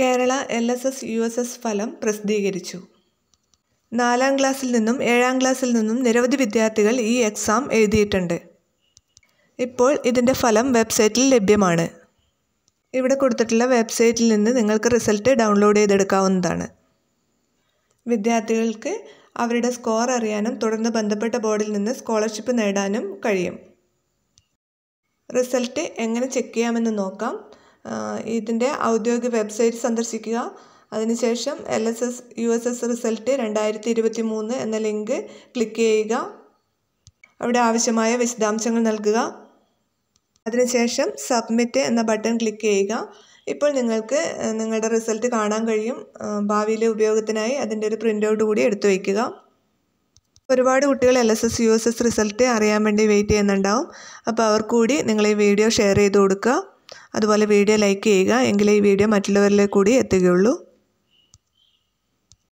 Kerala L S S U S S ഫലം പ്രസിദ്ധീകരിച്ചു നാലാം ക്ലാസ്സിൽ നിന്നും ഏഴാം ക്ലാസ്സിൽ നിന്നും നിരവധി വിദ്യാർത്ഥികൾ ഈ എക്സാം എഴുതിയിട്ടുണ്ട് ഇപ്പോൾ ഇതിൻ്റെ ഫലം വെബ്സൈറ്റിൽ ലഭ്യമാണ് ഇവിടെ കൊടുത്തിട്ടുള്ള വെബ്സൈറ്റിൽ നിന്ന് നിങ്ങൾക്ക് റിസൾട്ട് ഡൗൺലോഡ് ചെയ്തെടുക്കാവുന്നതാണ് വിദ്യാർത്ഥികൾക്ക് അവരുടെ സ്കോർ അറിയാനും തുടർന്ന് ബന്ധപ്പെട്ട ബോർഡിൽ നിന്ന് സ്കോളർഷിപ്പ് നേടാനും കഴിയും റിസൾട്ട് എങ്ങനെ ചെക്ക് ചെയ്യാമെന്ന് നോക്കാം ഇതിൻ്റെ ഔദ്യോഗിക വെബ്സൈറ്റ് സന്ദർശിക്കുക അതിനുശേഷം L S S U S S result രണ്ടായിരത്തി ഇരുപത്തി മൂന്ന് എന്ന ലിങ്ക് ക്ലിക്ക് ചെയ്യുക അവിടെ ആവശ്യമായ വിശദാംശങ്ങൾ നൽകുക അതിനുശേഷം സബ്മിറ്റ് എന്ന ബട്ടൺ ക്ലിക്ക് ചെയ്യുക ഇപ്പോൾ നിങ്ങൾക്ക് നിങ്ങളുടെ റിസൾട്ട് കാണാൻ കഴിയും ഭാവിയിലെ ഉപയോഗത്തിനായി അതിൻ്റെ ഒരു പ്രിൻ്റ് ഔട്ട് കൂടി എടുത്തു വയ്ക്കുക ഒരുപാട് കുട്ടികൾ L S S U S S result അറിയാൻ വേണ്ടി വെയിറ്റ് ചെയ്യുന്നുണ്ടാവും അപ്പോൾ അവർക്ക് നിങ്ങൾ ഈ വീഡിയോ ഷെയർ ചെയ്ത് കൊടുക്കുക അതുപോലെ വീഡിയോ ലൈക്ക് ചെയ്യുക എങ്കിലേ ഈ വീഡിയോ മറ്റുള്ളവരിലേക്ക് കൂടി എത്തുകയുള്ളൂ